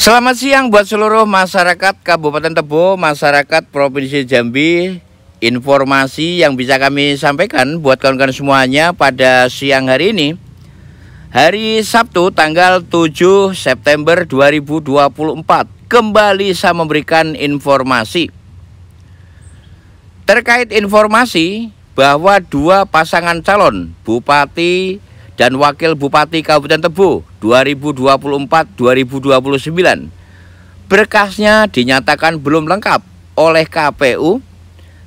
Selamat siang buat seluruh masyarakat Kabupaten Tebo, masyarakat Provinsi Jambi. Informasi yang bisa kami sampaikan buat kawan-kawan semuanya pada siang hari ini. Hari Sabtu tanggal 7 September 2024 kembali saya memberikan informasi. Terkait informasi bahwa dua pasangan calon Bupati dan Wakil Bupati Kabupaten Tebu 2024-2029. Berkasnya dinyatakan belum lengkap oleh KPU.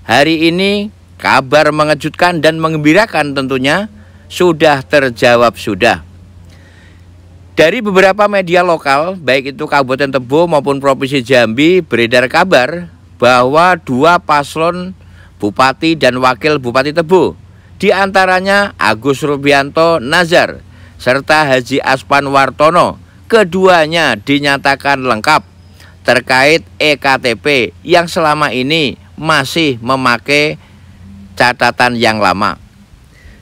Hari ini kabar mengejutkan dan mengembirakan tentunya sudah terjawab sudah. Dari beberapa media lokal, baik itu Kabupaten Tebu maupun Provinsi Jambi, beredar kabar bahwa dua paslon Bupati dan Wakil Bupati Tebu di antaranya Agus Rubianto Nazar serta Haji Aspan Wartono. Keduanya dinyatakan lengkap terkait EKTP yang selama ini masih memakai catatan yang lama.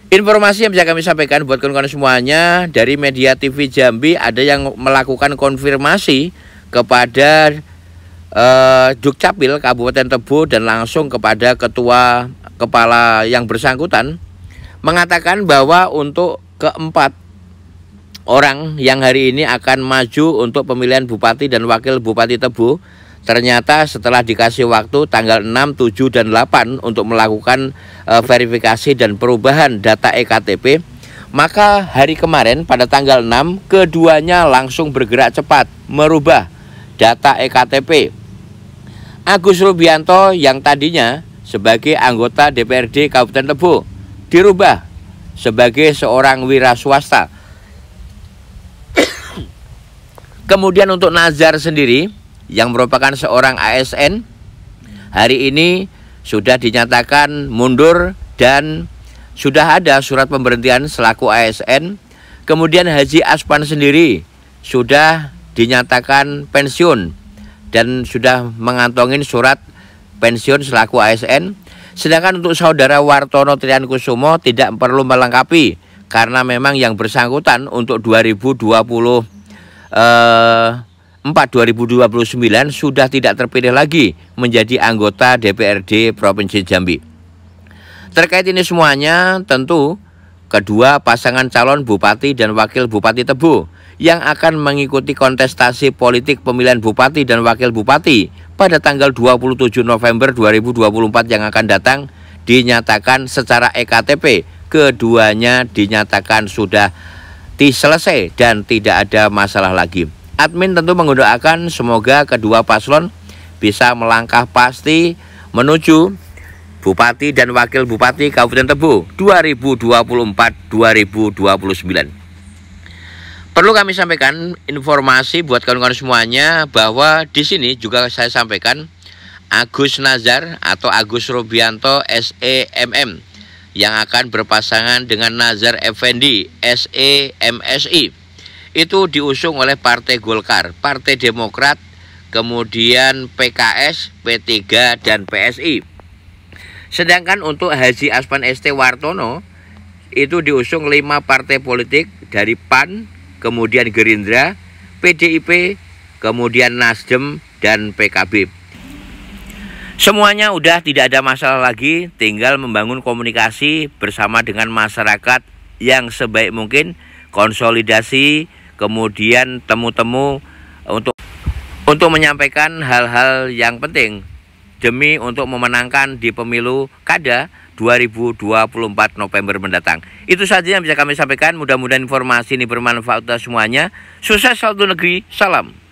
Informasi yang bisa kami sampaikan buat kawan-kawan semuanya dari media TV Jambi ada yang melakukan konfirmasi kepada eh, Dukcapil Kabupaten Tebo dan langsung kepada ketua kepala yang bersangkutan mengatakan bahwa untuk keempat orang yang hari ini akan maju untuk pemilihan bupati dan wakil bupati Tebu ternyata setelah dikasih waktu tanggal 6, 7, dan 8 untuk melakukan e, verifikasi dan perubahan data EKTP maka hari kemarin pada tanggal 6 keduanya langsung bergerak cepat merubah data EKTP Agus Rubianto yang tadinya sebagai anggota DPRD Kabupaten Tebu dirubah sebagai seorang wira swasta. Kemudian untuk Nazar sendiri yang merupakan seorang ASN hari ini sudah dinyatakan mundur dan sudah ada surat pemberhentian selaku ASN. Kemudian Haji Aspan sendiri sudah dinyatakan pensiun dan sudah mengantongin surat pensiun selaku ASN. Sedangkan untuk saudara Wartono Trian Kusumo tidak perlu melengkapi karena memang yang bersangkutan untuk 2020 eh, 4 2029 sudah tidak terpilih lagi menjadi anggota DPRD Provinsi Jambi. Terkait ini semuanya tentu kedua pasangan calon bupati dan wakil bupati Tebu yang akan mengikuti kontestasi politik pemilihan bupati dan wakil bupati pada tanggal 27 November 2024 yang akan datang dinyatakan secara EKTP keduanya dinyatakan sudah diselesai dan tidak ada masalah lagi. Admin tentu mendoakan semoga kedua paslon bisa melangkah pasti menuju Bupati dan Wakil Bupati Kabupaten Tebu 2024-2029. Perlu kami sampaikan informasi buat kawan-kawan semuanya bahwa di sini juga saya sampaikan Agus Nazar atau Agus Robianto SEMM yang akan berpasangan dengan Nazar Effendi SEMSI itu diusung oleh Partai Golkar, Partai Demokrat, kemudian PKS, P3 dan PSI. Sedangkan untuk Haji Aspan ST Wartono itu diusung lima partai politik dari PAN, kemudian Gerindra, PDIP, kemudian Nasdem, dan PKB. Semuanya udah tidak ada masalah lagi, tinggal membangun komunikasi bersama dengan masyarakat yang sebaik mungkin, konsolidasi, kemudian temu-temu untuk untuk menyampaikan hal-hal yang penting demi untuk memenangkan di pemilu kada 2024 November mendatang. Itu saja yang bisa kami sampaikan. Mudah-mudahan informasi ini bermanfaat untuk semuanya. Sukses satu negeri. Salam.